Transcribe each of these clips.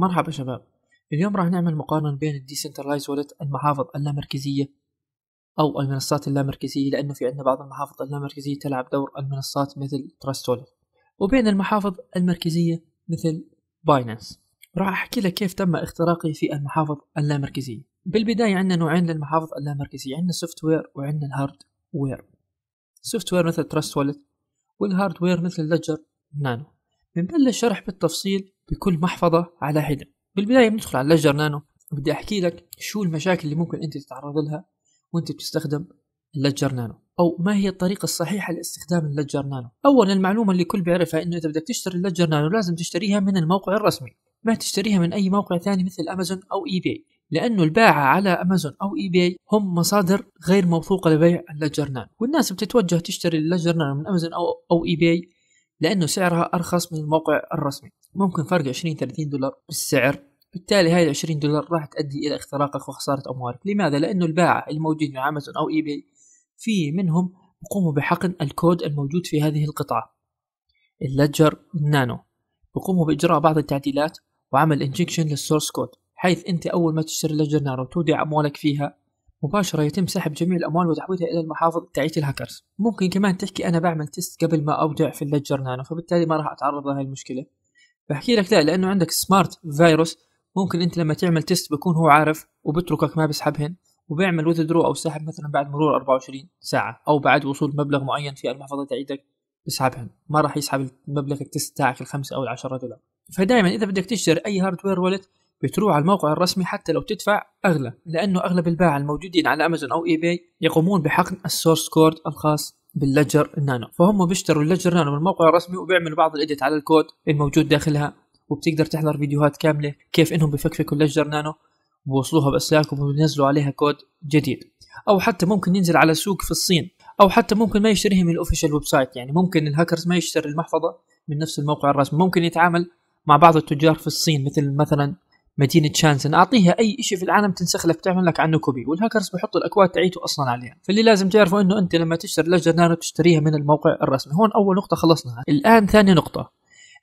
مرحبا شباب اليوم راح نعمل مقارنة بين الديسنترلايز Wallet المحافظ اللامركزية أو المنصات اللامركزية لأنه في عندنا بعض المحافظ اللامركزية تلعب دور المنصات مثل تراست Wallet وبين المحافظ المركزية مثل باينانس راح أحكي لك كيف تم اختراقي في المحافظ اللامركزية بالبداية عندنا نوعين للمحافظ اللامركزية عندنا السوفت وير وعندنا الهارد وير سوفت وير مثل تراست Wallet والهارد وير مثل لجر نانو بنبلش شرح بالتفصيل بكل محفظة على حدة بالبداية بندخل على لجر نانو بدي أحكي لك شو المشاكل اللي ممكن أنت تتعرض لها وأنت بتستخدم اللجر نانو أو ما هي الطريقة الصحيحة لاستخدام اللجر نانو أولا المعلومة اللي الكل بيعرفها أنه إذا بدك تشتري اللجر نانو لازم تشتريها من الموقع الرسمي ما تشتريها من أي موقع ثاني مثل أمازون أو إي باي لأنه الباعة على أمازون أو إي باي هم مصادر غير موثوقة لبيع اللجر نانو والناس بتتوجه تشتري اللجر نانو من أمازون أو, أو إي باي لأنه سعرها أرخص من الموقع الرسمي ممكن فرق 20 30 دولار بالسعر بالتالي هاي ال 20 دولار راح تؤدي الى اختراقك وخساره اموالك لماذا لانه الباعة الموجود مع امازون او اي بي في منهم بقوموا بحقن الكود الموجود في هذه القطعه اللجر النانو بقوموا باجراء بعض التعديلات وعمل انجكشن للسورس كود حيث انت اول ما تشتري لجر نانو تودع اموالك فيها مباشرة يتم سحب جميع الأموال وتحويلها إلى المحافظ بتاعت الهاكرز ممكن كمان تحكي أنا بعمل تيست قبل ما أودع في اللجر نانو فبالتالي ما راح أتعرض لهذه المشكلة بحكي لك لا لانه عندك سمارت فيروس ممكن انت لما تعمل تيست بكون هو عارف وبتركك ما بسحبهن وبيعمل وذدرو او سحب مثلا بعد مرور 24 ساعه او بعد وصول مبلغ معين في المحفظه تاعتك بسحبهن ما راح يسحب مبلغ التيست تاعك الخمسة او العشرة دولار فدائما اذا بدك تشتري اي هاردوير والت بتروح على الموقع الرسمي حتى لو تدفع اغلى لانه اغلب الباعة الموجودين على امازون او اي باي يقومون بحقن السورس كود الخاص باللجر النانو فهم بيشتروا اللجر نانو من الموقع الرسمي وبيعملوا بعض الاديت على الكود الموجود داخلها وبتقدر تحضر فيديوهات كامله كيف انهم بفكفكوا اللجر نانو وبوصلوها باسلاك وبينزلوا عليها كود جديد او حتى ممكن ينزل على سوق في الصين او حتى ممكن ما يشتريها من الاوفيشال ويب سايت يعني ممكن الهاكرز ما يشتري المحفظه من نفس الموقع الرسمي ممكن يتعامل مع بعض التجار في الصين مثل مثلا مدينه شانسن اعطيها اي شيء في العالم تنسخ لك تعمل لك عنه كوبي والهاكرز بيحطوا الاكواد تعيته اصلا عليها فاللي لازم تعرفه انه انت لما تشتري لجنه نانو تشتريها من الموقع الرسمي هون اول نقطه خلصناها الان ثاني نقطه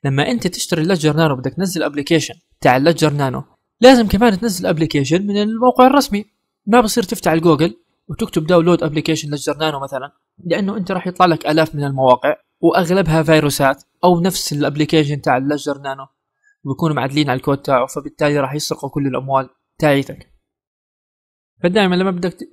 لما انت تشتري لجر نانو بدك تنزل ابلكيشن تاع اللجر نانو لازم كمان تنزل ابلكيشن من الموقع الرسمي ما بصير تفتح الجوجل وتكتب داونلود ابلكيشن لجر نانو مثلا لانه انت راح يطلع لك الاف من المواقع واغلبها فيروسات او نفس الابلكيشن تاع اللجر نانو وبيكونوا معدلين على الكود تاعه فبالتالي راح يسرقوا كل الاموال تاعيتك فدائما لما بدك ت...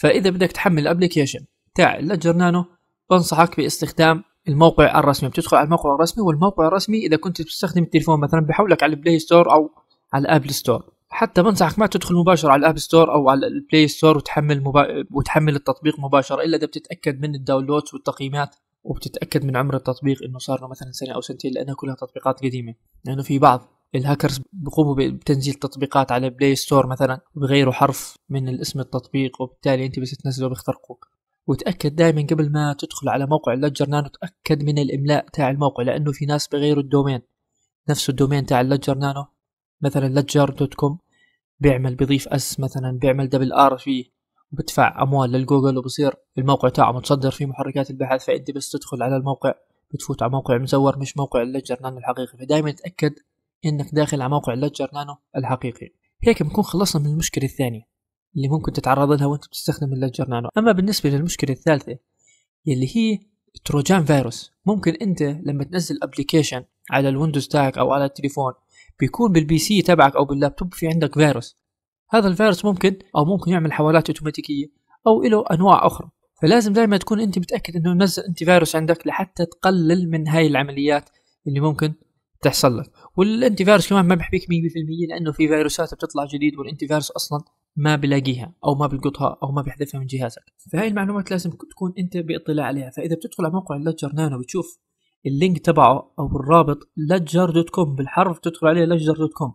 فاذا بدك تحمل الابلكيشن تاع لجر نانو بنصحك باستخدام الموقع الرسمي بتدخل على الموقع الرسمي والموقع الرسمي اذا كنت بتستخدم التليفون مثلا بحولك على البلاي ستور او على الابل ستور حتى بنصحك ما تدخل مباشرة على الاب ستور او على البلاي ستور وتحمل مبا... وتحمل التطبيق مباشرة الا اذا بتتاكد من الداونلودز والتقييمات وبتتاكد من عمر التطبيق انه صار له مثلا سنه او سنتين لانها كلها تطبيقات قديمه لانه في بعض الهاكرز بيقوموا بتنزيل تطبيقات على بلاي ستور مثلا وبغيروا حرف من الاسم التطبيق وبالتالي انت بس تنزله بيخترقوك وتأكد دائما قبل ما تدخل على موقع اللجر نانو تأكد من الإملاء تاع الموقع لأنه في ناس بغيروا الدومين نفس الدومين تاع اللجر نانو مثلا لجر دوت كوم بيعمل بيضيف اس مثلا بيعمل دبل ار فيه بدفع اموال للجوجل وبصير الموقع تاعه متصدر في محركات البحث فانت بس تدخل على الموقع بتفوت على موقع مزور مش موقع اللجر نانو الحقيقي فدائما تاكد انك داخل على موقع اللجر نانو الحقيقي هيك بنكون خلصنا من المشكله الثانيه اللي ممكن تتعرض لها وانت بتستخدم اللجر نانو اما بالنسبه للمشكله الثالثه اللي هي تروجان فيروس ممكن انت لما تنزل ابلكيشن على الويندوز تاعك او على التليفون بيكون بالبي سي تبعك او باللابتوب في عندك فيروس هذا الفيروس ممكن او ممكن يعمل حوالات اوتوماتيكيه او له انواع اخرى فلازم دائما تكون انت متاكد انه نزل انت فيروس عندك لحتى تقلل من هاي العمليات اللي ممكن تحصل لك والانتي فيروس كمان ما بحبيك 100% لانه في فيروسات بتطلع جديد والانتي فيروس اصلا ما بلاقيها او ما بلقطها او ما بيحذفها من جهازك فهاي المعلومات لازم تكون انت باطلاع عليها فاذا بتدخل على موقع لجر نانو بتشوف اللينك تبعه او الرابط لجر دوت كوم بالحرف تدخل عليه لجر دوت كوم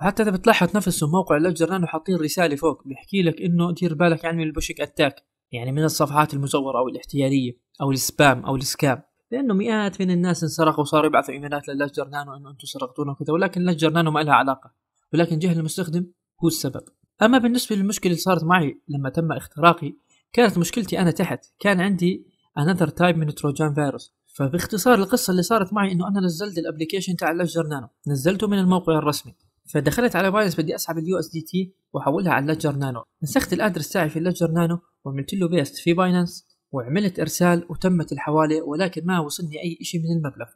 حتى اذا بتلاحظ نفسه موقع الاجر لانه حاطين رساله فوق بيحكي لك انه دير بالك يعني من البوشك اتاك يعني من الصفحات المزوره او الاحتياليه او السبام او السكام لانه مئات من الناس انسرقوا وصاروا يبعثوا ايميلات للجر نانو انه انتم سرقتونا وكذا ولكن للجر نانو ما لها علاقه ولكن جهل المستخدم هو السبب اما بالنسبه للمشكله اللي صارت معي لما تم اختراقي كانت مشكلتي انا تحت كان عندي انذر تايب من تروجان فيروس فباختصار القصه اللي صارت معي انه انا نزلت الابلكيشن تاع للجر نانو نزلته من الموقع الرسمي فدخلت على باينس بدي اسحب اليو اس دي تي واحولها على لجر نانو نسخت الادرس تاعي في لجر نانو وعملت له بيست في باينس وعملت ارسال وتمت الحواله ولكن ما وصلني اي شيء من المبلغ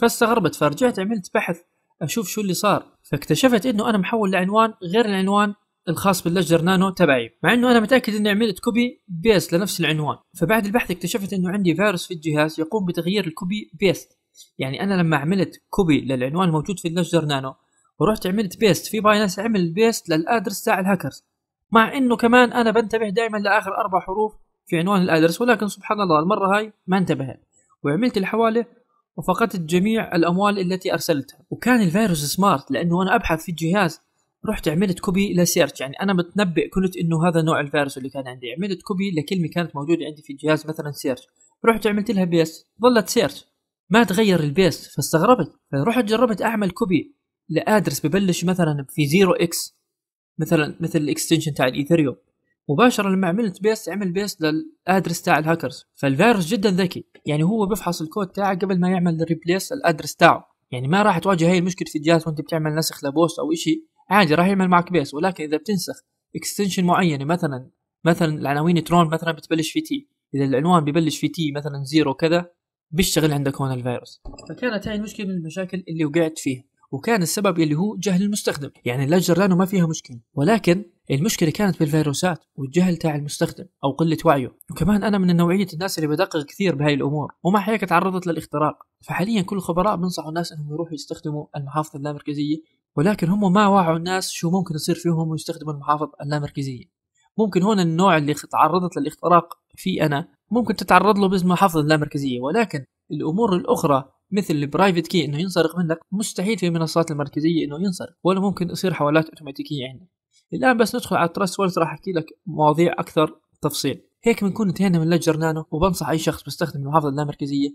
فاستغربت فرجعت عملت بحث اشوف شو اللي صار فاكتشفت انه انا محول لعنوان غير العنوان الخاص باللجر نانو تبعي مع انه انا متاكد اني عملت كوبي بيست لنفس العنوان فبعد البحث اكتشفت انه عندي فيروس في الجهاز يقوم بتغيير الكوبي بيست يعني انا لما عملت كوبي للعنوان الموجود في اللجر نانو ورحت عملت بيست في باينانس عمل بيست للادرس تاع الهاكرز مع انه كمان انا بنتبه دائما لاخر اربع حروف في عنوان الادرس ولكن سبحان الله المره هاي ما انتبهت وعملت الحواله وفقدت جميع الاموال التي ارسلتها وكان الفيروس سمارت لانه انا ابحث في الجهاز رحت عملت كوبي لسيرش يعني انا متنبئ كنت انه هذا نوع الفيروس اللي كان عندي عملت كوبي لكلمه كانت موجوده عندي في الجهاز مثلا سيرش رحت عملت لها بيست ظلت سيرش ما تغير البيست فاستغربت فرحت جربت اعمل كوبي لادرس ببلش مثلا في 0 اكس مثلا مثل الاكستنشن تاع الايثريوم مباشره لما عملت بيست عمل بيست للادرس تاع الهاكرز فالفيروس جدا ذكي يعني هو بيفحص الكود تاعه قبل ما يعمل ريبليس الادرس تاعه يعني ما راح تواجه هاي المشكله في الجهاز وانت بتعمل نسخ لبوست او شيء عادي راح يعمل معك بيست ولكن اذا بتنسخ اكستنشن معينه مثلا مثلا العناوين ترون مثلا بتبلش في تي اذا العنوان ببلش في تي مثلا زيرو كذا بيشتغل عندك هون الفيروس فكانت هاي المشكله من المشاكل اللي وقعت فيها وكان السبب اللي هو جهل المستخدم يعني اللجة لانه ما فيها مشكلة ولكن المشكلة كانت بالفيروسات والجهل تاع المستخدم أو قلة وعيه وكمان أنا من نوعية الناس اللي بدقق كثير بهاي الأمور وما هيك تعرضت للاختراق فحاليا كل الخبراء بنصحوا الناس أنهم يروحوا يستخدموا المحافظ اللامركزية ولكن هم ما وعوا الناس شو ممكن يصير فيهم ويستخدموا المحافظ اللامركزية ممكن هون النوع اللي تعرضت للاختراق فيه أنا ممكن تتعرض له باسم محافظ اللامركزية ولكن الأمور الأخرى مثل البرايفت كي انه ينسرق منك مستحيل في المنصات المركزيه انه ينسرق ولا ممكن يصير حوالات اوتوماتيكيه عندنا الان بس ندخل على تراست والت راح احكي لك مواضيع اكثر تفصيل هيك بنكون انتهينا من لجر نانو وبنصح اي شخص بيستخدم المحافظه اللامركزيه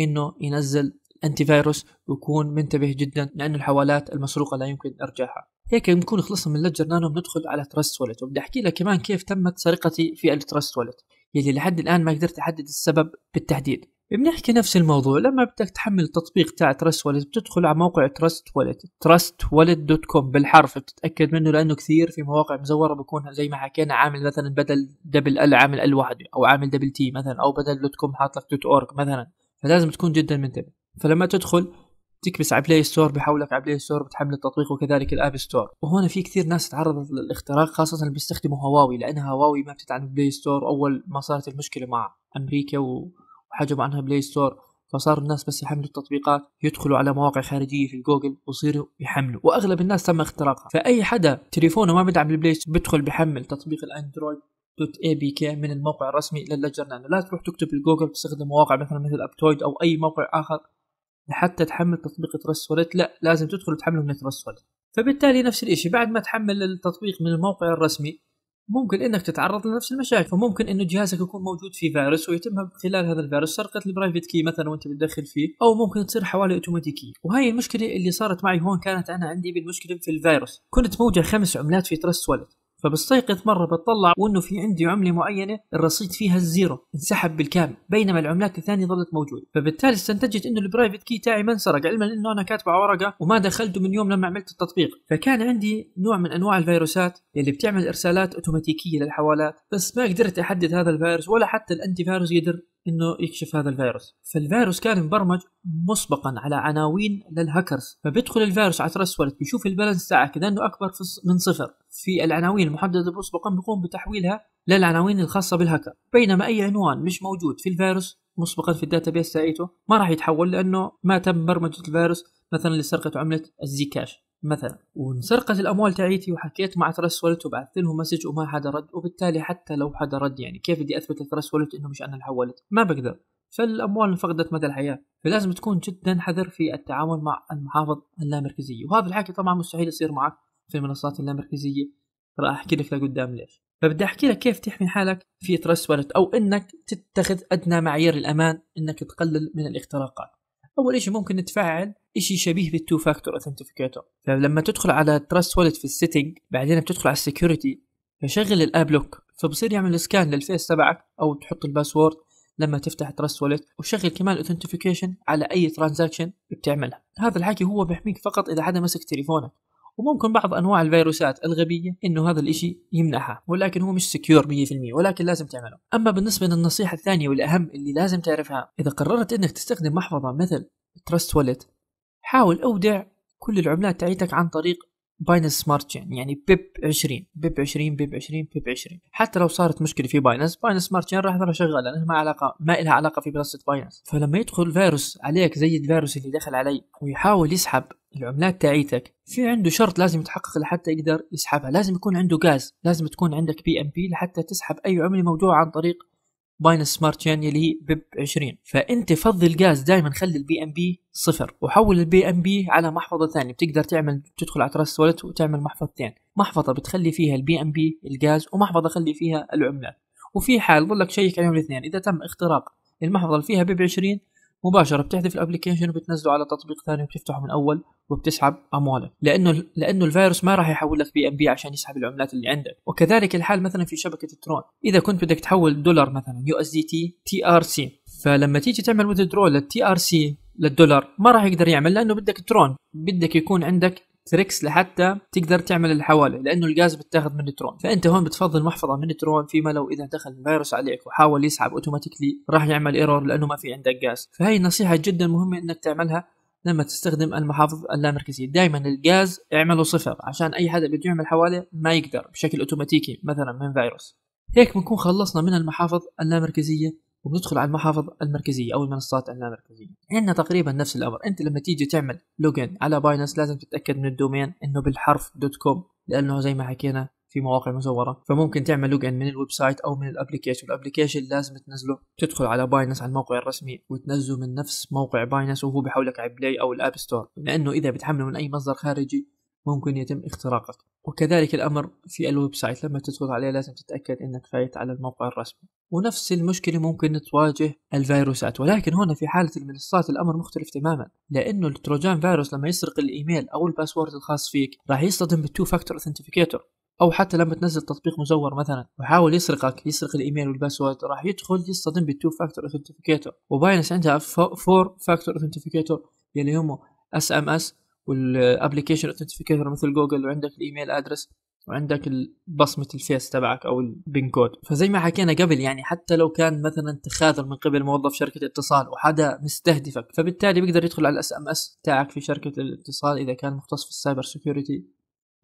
انه ينزل انتي فايروس ويكون منتبه جدا لان الحوالات المسروقه لا يمكن ارجاعها هيك بنكون خلصنا من لجر نانو بندخل على تراست والت وبدي احكي لك كمان كيف تمت سرقتي في التراست والت يلي لحد الان ما قدرت احدد السبب بالتحديد بنحكي نفس الموضوع لما بدك تحمل تطبيق تاع ترست ولد بتدخل على موقع ترست ولد ترست ولد دوت كوم بالحرف بتتاكد منه لانه كثير في مواقع مزوره بكون زي ما حكينا عامل مثلا بدل دبل ال عامل ال واحد او عامل دبل تي مثلا او بدل دوت كوم حاط لك دوت اورج مثلا فلازم تكون جدا منتبه فلما تدخل تكبس على بلاي ستور بحولك على بلاي ستور بتحمل التطبيق وكذلك الاب ستور وهون في كثير ناس تعرضت للاختراق خاصه اللي بيستخدموا هواوي لان هواوي ما بتتعلم بلاي ستور اول ما صارت المشكله مع امريكا و حجبوا عنها بلاي ستور فصار الناس بس يحملوا التطبيقات يدخلوا على مواقع خارجيه في جوجل ويصيروا يحملوا واغلب الناس تم اختراقها فاي حدا تليفونه ما بدعم البلاي ستور بيدخل بحمل تطبيق الاندرويد دوت اي بي كي من الموقع الرسمي للجنه لأنه لا تروح تكتب بالجوجل تستخدم مواقع مثلا مثل ابتويد او اي موقع اخر لحتى تحمل تطبيق ترست لا لازم تدخل تحمله من ترست فبالتالي نفس الشيء بعد ما تحمل التطبيق من الموقع الرسمي ممكن انك تتعرض لنفس المشاكل فممكن انه جهازك يكون موجود فيه فيروس ويتم خلال هذا الفيروس سرقه البرايفت كي مثلا وانت بتدخل فيه او ممكن تصير حوالي اوتوماتيكيه وهي المشكله اللي صارت معي هون كانت انا عندي بالمشكله في الفيروس كنت موجه خمس عملات في ترست والت فبستيقظ مره بتطلع وانه في عندي عمله معينه الرصيد فيها الزيرو انسحب بالكامل بينما العملات الثانيه ظلت موجوده فبالتالي استنتجت انه البرايفت كي تاعي ما انسرق علما انه انا كاتبه على ورقه وما دخلته من يوم لما عملت التطبيق فكان عندي نوع من انواع الفيروسات اللي بتعمل ارسالات اوتوماتيكيه للحوالات بس ما قدرت احدد هذا الفيروس ولا حتى الانتي فيروس قدر انه يكشف هذا الفيروس فالفيروس كان مبرمج مسبقا على عناوين للهاكرز فبيدخل الفيروس على تراس والت بيشوف البالانس تاعك لانه انه اكبر من صفر في العناوين المحدده مسبقا بيقوم بتحويلها للعناوين الخاصه بالهاكر بينما اي عنوان مش موجود في الفيروس مسبقا في الداتابيس تاعيته ما راح يتحول لانه ما تم برمجه الفيروس مثلا لسرقه عمله الزيكاش مثلا وانسرقت الاموال تاعيتي وحكيت مع ثرس ولت وبعثت لهم مسج وما حدا رد وبالتالي حتى لو حدا رد يعني كيف بدي اثبت لتراس ولت انه مش انا اللي حولت ما بقدر فالاموال انفقدت مدى الحياه فلازم تكون جدا حذر في التعامل مع المحافظ اللامركزيه وهذا الحكي طبعا مستحيل يصير معك في المنصات اللامركزيه راح احكي لك لقدام ليش فبدي احكي لك كيف تحمي حالك في ترست ولت او انك تتخذ ادنى معايير الامان انك تقلل من الاختراقات اول شيء ممكن تفعل شيء شبيه بالتو فاكتور اثنتيفيكيتور فلما تدخل على تراست واليت في السيتنج بعدين بتدخل على السكيورتي فشغل الاب لوك فبصير يعمل سكان للفيس تبعك او تحط الباسورد لما تفتح تراست واليت وشغل كمان الاوثنتيفيكيشن على اي ترانزاكشن بتعملها هذا الحكي هو بيحميك فقط اذا حدا مسك تليفونك وممكن بعض انواع الفيروسات الغبيه انه هذا الاشي يمنعها ولكن هو مش سكيور 100% ولكن لازم تعمله اما بالنسبه للنصيحه الثانيه والاهم اللي لازم تعرفها اذا قررت انك تستخدم محفظه مثل تراست واليت حاول أودع كل العملات تاعتك عن طريق باينس سمارت تشين يعني بيب 20 بيب 20 بيب 20 بيب 20 حتى لو صارت مشكله في باينس باينس سمارت تشين راح تظل شغاله لانها ما علاقه ما لها علاقه في منصه باينس فلما يدخل فيروس عليك زي الفيروس اللي دخل علي ويحاول يسحب العملات تاعيتك في عنده شرط لازم يتحقق لحتى يقدر يسحبها لازم يكون عنده غاز لازم تكون عندك بي ام بي لحتى تسحب اي عمله موجوده عن طريق باينس سمارت تشين اللي هي بيب 20 فانت فضي الغاز دائما خلي البي ام بي صفر وحول البي ام بي على محفظه ثانيه بتقدر تعمل تدخل على تراست والت وتعمل محفظتين محفظه بتخلي فيها البي ام بي الغاز ومحفظه خلي فيها العملات وفي حال ظلك شيك عليهم الاثنين اذا تم اختراق المحفظه اللي فيها بيب 20 مباشره بتحذف الابلكيشن وبتنزله على تطبيق ثاني وبتفتحه من اول وبتسحب اموالك لانه لانه الفيروس ما راح يحول لك بي ام بي عشان يسحب العملات اللي عندك وكذلك الحال مثلا في شبكه الترون اذا كنت بدك تحول دولار مثلا يو اس دي تي تي ار سي فلما تيجي تعمل وذدرو للتي ار سي للدولار ما راح يقدر يعمل لانه بدك ترون بدك يكون عندك تريكس لحتى تقدر تعمل الحواله لانه الغاز بتاخذ من نيترون فانت هون بتفضل محفظه من نيترون فيما لو اذا دخل الفيروس عليك وحاول يسحب اوتوماتيكلي راح يعمل ايرور لانه ما في عندك غاز فهي نصيحه جدا مهمه انك تعملها لما تستخدم المحافظ اللامركزية دائما الغاز اعمله صفر عشان أي حدا بده يعمل حواليه ما يقدر بشكل أوتوماتيكي مثلا من فيروس هيك بنكون خلصنا من المحافظ اللامركزية وبندخل على المحافظ المركزية أو المنصات اللامركزية عندنا تقريبا نفس الأمر أنت لما تيجي تعمل لوجن على باينانس لازم تتأكد من الدومين أنه بالحرف دوت كوم لأنه زي ما حكينا في مواقع مزوره فممكن تعمل لوج ان من الويب سايت او من الابلكيشن الابلكيشن لازم تنزله تدخل على باينس على الموقع الرسمي وتنزله من نفس موقع باينس وهو بيحولك على بلاي او الاب ستور لانه اذا بتحمله من اي مصدر خارجي ممكن يتم اختراقك وكذلك الأمر في الويب سايت لما تدخل عليه لازم تتأكد أنك فايت على الموقع الرسمي ونفس المشكلة ممكن تواجه الفيروسات ولكن هنا في حالة المنصات الأمر مختلف تماما لأنه التروجان فيروس لما يسرق الإيميل أو الباسورد الخاص فيك راح يصطدم بالتو فاكتور اثنتيفيكيتور او حتى لما تنزل تطبيق مزور مثلا ويحاول يسرقك يسرق الايميل والباسورد راح يدخل يصطدم بالتو فاكتور اثنتيفيكيتور وباينس عندها فور فاكتور اثنتيفيكيتور يلي هم اس ام اس والابلكيشن اوثنتيكيتر مثل جوجل وعندك الايميل ادرس وعندك بصمة الفيس تبعك أو البين كود فزي ما حكينا قبل يعني حتى لو كان مثلا تخاذل من قبل موظف شركة اتصال وحدا مستهدفك فبالتالي بيقدر يدخل على الاس ام اس تاعك في شركة الاتصال إذا كان مختص في السايبر سيكيورتي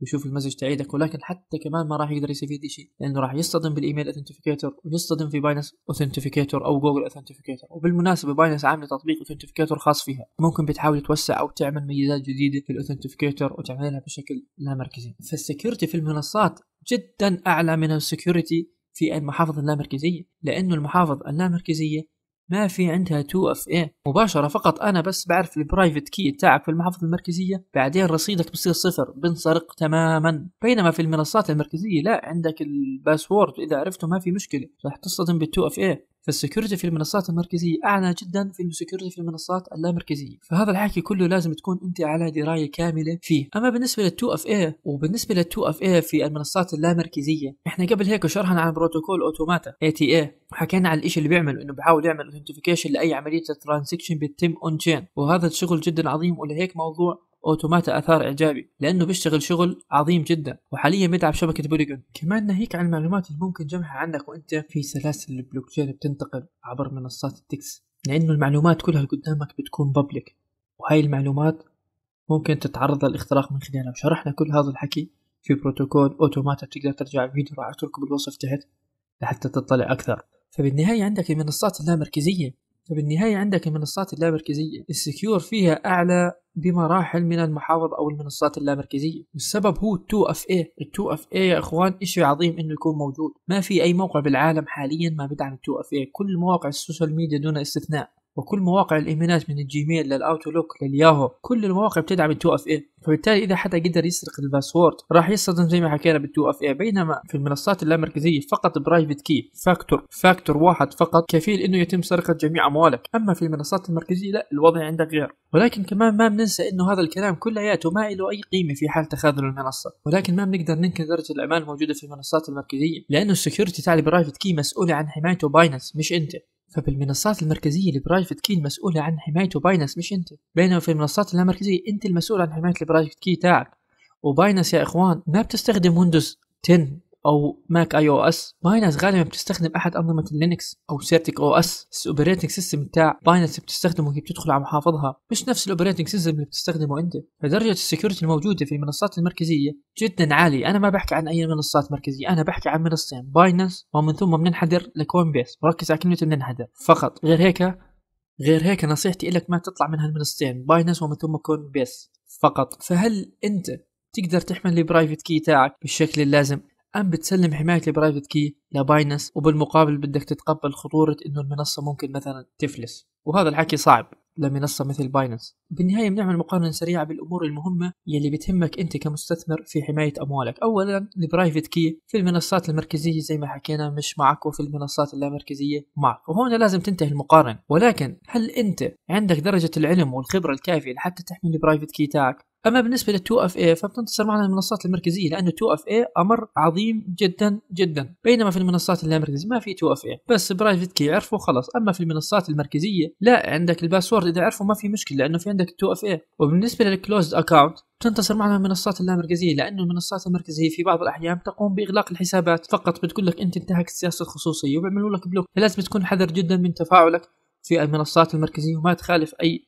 ويشوف المسج تعيدك ولكن حتى كمان ما راح يقدر يستفيد شيء لانه راح يصطدم بالايميل اثنتيفيكيتور ويصطدم في باينس اثنتيفيكيتور او جوجل اثنتيفيكيتور وبالمناسبه باينس عامله تطبيق اثنتيفيكيتور خاص فيها ممكن بتحاول توسع او تعمل ميزات جديده في الاثنتيفيكيتور وتعملها بشكل لا مركزي فالسكيورتي في المنصات جدا اعلى من السكيورتي في المحافظ اللامركزيه لانه المحافظ اللامركزيه ما في عندها 2 اف اي مباشره فقط انا بس بعرف البرايفت كي تاعك في المحافظ المركزيه بعدين رصيدك بصير صفر بنسرق تماما بينما في المنصات المركزيه لا عندك الباسورد اذا عرفته ما في مشكله راح تصطدم بال2 اف اي فالسكيورتي في المنصات المركزية أعلى جدا في السكيورتي في المنصات اللامركزية فهذا الحكي كله لازم تكون أنت على دراية كاملة فيه أما بالنسبة لل 2 اف اي وبالنسبة لل 2 اف اي في المنصات اللامركزية احنا قبل هيك شرحنا عن بروتوكول اوتوماتا اي تي اي حكينا عن الشيء اللي بيعمله انه بحاول يعمل اوثنتيفيكيشن لاي عمليه ترانزكشن بتتم اون تشين وهذا الشغل جدا عظيم ولهيك موضوع اوتوماتا اثار اعجابي لانه بيشتغل شغل عظيم جدا وحاليا بيدعم شبكه بوليجون كمان ناهيك عن المعلومات اللي ممكن جمعها عنك وانت في سلاسل البلوك تشين بتنتقل عبر منصات التكس لانه المعلومات كلها اللي قدامك بتكون بابليك وهاي المعلومات ممكن تتعرض للاختراق من خلالها وشرحنا كل هذا الحكي في بروتوكول اوتوماتا بتقدر ترجع الفيديو راح اتركه بالوصف تحت لحتى تطلع اكثر فبالنهاية عندك المنصات اللامركزية فبالنهاية عندك المنصات اللامركزية السكيور فيها أعلى بمراحل من المحافظ أو المنصات اللامركزية والسبب هو 2 اف اي 2 اف اي يا إخوان إشي عظيم إنه يكون موجود ما في أي موقع بالعالم حاليا ما بدعم 2 اف اي كل مواقع السوشيال ميديا دون استثناء وكل مواقع الايميلات من الجيميل للاوتلوك للياهو كل المواقع بتدعم ال2 اف اي فبالتالي اذا حدا قدر يسرق الباسورد راح يصطدم زي ما حكينا بال2 اف اي بينما في المنصات اللامركزيه فقط برايفت كي فاكتور فاكتور واحد فقط كفيل انه يتم سرقه جميع اموالك اما في المنصات المركزيه لا الوضع عندك غير ولكن كمان ما بننسى انه هذا الكلام كلياته ما له اي قيمه في حال تخاذل المنصه ولكن ما بنقدر ننكر درجه الامان الموجوده في المنصات المركزيه لانه السكيورتي تاع البرايفت كي مسؤوله عن حمايته بايننس مش انت فبالمنصات المركزية البرايفت كي المسؤولة عن حمايته باينس مش انت بينما في المنصات اللامركزية انت المسؤول عن حماية البرايفت كي تاعك وباينس يا اخوان ما بتستخدم ويندوز 10 او ماك اي او اس باينانس غالبا بتستخدم احد انظمه اللينكس او سيرتك او اس الاوبريتنج سيستم بتاع باينانس بتستخدمه وهي بتدخل على محافظها مش نفس الاوبريتنج سيستم اللي بتستخدمه انت فدرجه السكيورتي الموجوده في المنصات المركزيه جدا عاليه انا ما بحكي عن اي منصات مركزيه انا بحكي عن منصتين باينانس ومن ثم بننحدر لكوين بيس وركز على كلمه بننحدر فقط غير هيك غير هيك نصيحتي لك ما تطلع من هالمنصتين باينانس ومن ثم كوين بيس فقط فهل انت تقدر تحمل البرايفت كي تاعك بالشكل اللازم أم بتسلم حماية البرايفت كي لباينس وبالمقابل بدك تتقبل خطورة إنه المنصة ممكن مثلا تفلس وهذا الحكي صعب لمنصة مثل باينس بالنهاية بنعمل مقارنة سريعة بالأمور المهمة يلي بتهمك أنت كمستثمر في حماية أموالك أولا البرايفت كي في المنصات المركزية زي ما حكينا مش معك وفي المنصات اللامركزية معك وهون لازم تنتهي المقارنة ولكن هل أنت عندك درجة العلم والخبرة الكافية لحتى تحمي البرايفت كي تاعك اما بالنسبه لل 2 اف اي فبتنتصر معنا المنصات المركزيه لانه 2 اف اي امر عظيم جدا جدا بينما في المنصات اللامركزيه ما في 2 اف اي بس برايفت كي عرفوا خلاص اما في المنصات المركزيه لا عندك الباسورد اذا عرفوا ما في مشكله لانه في عندك 2 اف اي وبالنسبه للكلوزد اكونت تنتصر معنا المنصات اللامركزيه لانه المنصات المركزيه في بعض الاحيان تقوم باغلاق الحسابات فقط بتقول لك انت انتهكت سياسه الخصوصيه وبيعملوا لك بلوك فلازم تكون حذر جدا من تفاعلك في المنصات المركزيه وما تخالف اي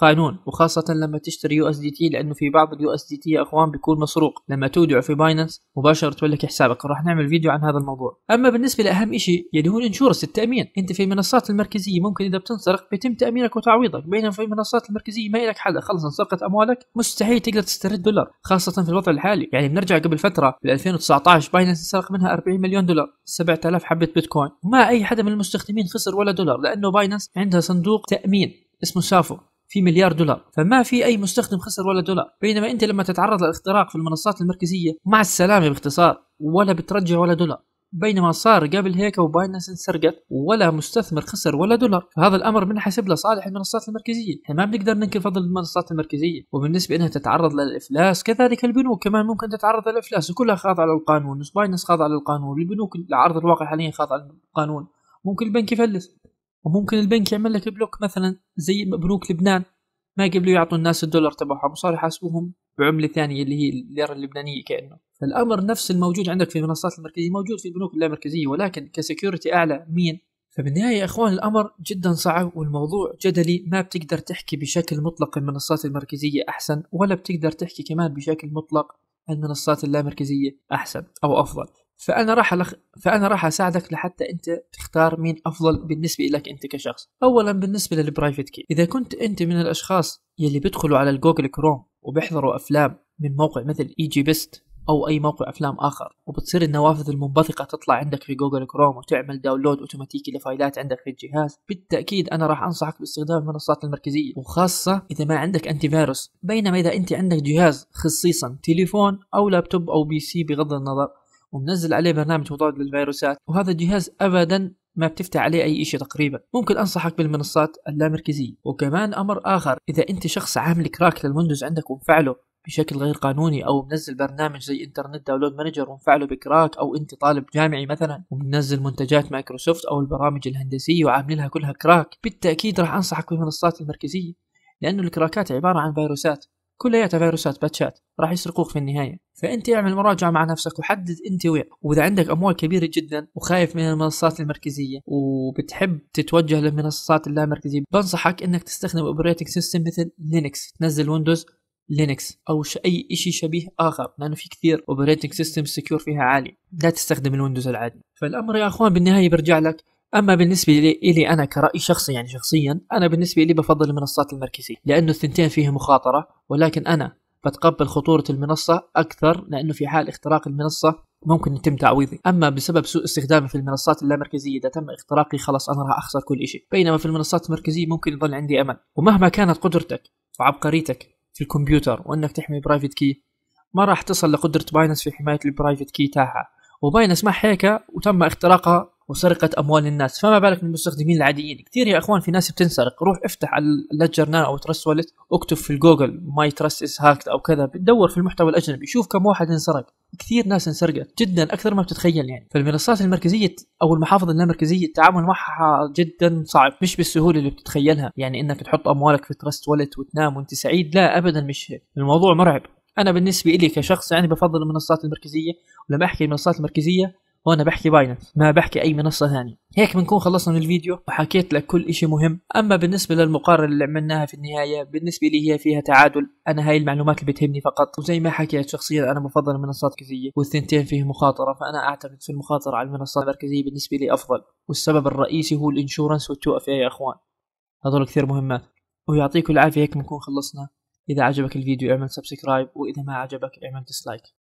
قانون وخاصة لما تشتري يو اس دي تي لانه في بعض اليو اس دي تي يا اخوان بيكون مسروق لما تودع في باينانس مباشرة تولك حسابك راح نعمل فيديو عن هذا الموضوع اما بالنسبة لاهم شيء اللي هو الانشورس التامين انت في المنصات المركزية ممكن اذا بتنسرق بيتم تامينك وتعويضك بينما في المنصات المركزية ما لك حل خلص انسرقت اموالك مستحيل تقدر تسترد دولار خاصة في الوضع الحالي يعني بنرجع قبل فترة بال 2019 باينانس انسرق منها 40 مليون دولار 7000 حبة بيتكوين ما اي حدا من المستخدمين خسر ولا دولار لانه باينانس عندها صندوق تامين اسمه سافو في مليار دولار فما في اي مستخدم خسر ولا دولار بينما انت لما تتعرض للاختراق في المنصات المركزيه مع السلامه باختصار ولا بترجع ولا دولار بينما صار قبل هيك وباينانس انسرقت ولا مستثمر خسر ولا دولار فهذا الامر له لصالح المنصات المركزيه احنا ما بنقدر ننكر فضل المنصات المركزيه وبالنسبه انها تتعرض للافلاس كذلك البنوك كمان ممكن تتعرض للافلاس وكلها خاضعه للقانون باينانس خاضعه للقانون البنوك على ارض الواقع حاليا خاضعه للقانون ممكن البنك يفلس وممكن البنك يعمل لك بلوك مثلا زي بنوك لبنان ما قبلوا يعطوا الناس الدولار تبعهم وصاروا يحاسبوهم بعمله ثانيه اللي هي الليره اللبنانيه كانه فالامر نفس الموجود عندك في المنصات المركزيه موجود في البنوك اللامركزيه ولكن كسكيورتي اعلى مين فبالنهايه يا اخوان الامر جدا صعب والموضوع جدلي ما بتقدر تحكي بشكل مطلق المنصات المركزيه احسن ولا بتقدر تحكي كمان بشكل مطلق المنصات اللامركزيه احسن او افضل فانا راح لخ... فانا راح اساعدك لحتى انت تختار مين افضل بالنسبه لك انت كشخص اولا بالنسبه للبرايفت كي اذا كنت انت من الاشخاص يلي بيدخلوا على الجوجل كروم وبيحضروا افلام من موقع مثل اي جي بيست او اي موقع افلام اخر وبتصير النوافذ المنبثقه تطلع عندك في جوجل كروم وتعمل داونلود اوتوماتيكي لفايلات عندك في الجهاز بالتاكيد انا راح انصحك باستخدام المنصات المركزيه وخاصه اذا ما عندك انتي فيروس بينما اذا انت عندك جهاز خصيصا تليفون او لابتوب او بي سي بغض النظر ومنزل عليه برنامج مضاد للفيروسات وهذا الجهاز ابدا ما بتفتح عليه اي شيء تقريبا ممكن انصحك بالمنصات اللامركزيه وكمان امر اخر اذا انت شخص عامل كراك للويندوز عندك ومفعله بشكل غير قانوني او منزل برنامج زي انترنت داونلود مانجر ومفعله بكراك او انت طالب جامعي مثلا ومنزل منتجات مايكروسوفت او البرامج الهندسيه وعاملينها كلها كراك بالتاكيد راح انصحك بالمنصات المركزيه لانه الكراكات عباره عن فيروسات كلياتها فيروسات باتشات راح يسرقوك في النهايه فانت اعمل مراجعه مع نفسك وحدد انت وين واذا عندك اموال كبيره جدا وخايف من المنصات المركزيه وبتحب تتوجه للمنصات اللامركزيه بنصحك انك تستخدم اوبريتنج سيستم مثل لينكس تنزل ويندوز لينكس او اي شيء شبيه اخر لانه في كثير اوبريتنج سيستم سكيور فيها عالي لا تستخدم الويندوز العادي فالامر يا اخوان بالنهايه بيرجع لك اما بالنسبه لي انا كراي شخصي يعني شخصيا انا بالنسبه لي بفضل المنصات المركزيه لانه الثنتين فيها مخاطره ولكن انا بتقبل خطوره المنصه اكثر لانه في حال اختراق المنصه ممكن يتم تعويضي اما بسبب سوء استخدامي في المنصات اللامركزية إذا تم اختراقي خلاص أنا راح أخسر كل شيء بينما في المنصات المركزية ممكن يظل عندي أمل ومهما كانت قدرتك وعبقريتك في الكمبيوتر وأنك تحمي برايفت كي ما راح تصل لقدرة باينس في حماية البرايفت كي تاعها وباينس مع هيك وتم اختراقها وسرقه اموال الناس فما بالك بالمستخدمين العاديين كثير يا اخوان في ناس بتنسرق روح افتح على اللجر ناو او ترست والت اكتب في الجوجل ماي ترست از هاكت او كذا بتدور في المحتوى الاجنبي شوف كم واحد انسرق كثير ناس انسرقت جدا اكثر ما بتتخيل يعني فالمنصات المركزيه او المحافظ اللامركزيه التعامل معها جدا صعب مش بالسهوله اللي بتتخيلها يعني انك تحط اموالك في ترست والت وتنام وانت سعيد لا ابدا مش هيك الموضوع مرعب انا بالنسبه لي كشخص يعني بفضل المنصات المركزيه ولما احكي المنصات المركزيه وانا بحكي باينانس ما بحكي اي منصه ثانيه هيك بنكون خلصنا من الفيديو وحكيت لك كل شيء مهم اما بالنسبه للمقارنه اللي عملناها في النهايه بالنسبه لي هي فيها تعادل انا هاي المعلومات اللي بتهمني فقط وزي ما حكيت شخصيا انا بفضل المنصات المركزيه والثنتين فيه مخاطره فانا اعتقد في المخاطره على المنصات المركزيه بالنسبه لي افضل والسبب الرئيسي هو الانشورنس والتو اف يا اخوان هذول كثير مهمات ويعطيكم العافيه هيك بنكون خلصنا اذا عجبك الفيديو اعمل سبسكرايب واذا ما عجبك اعمل ديسلايك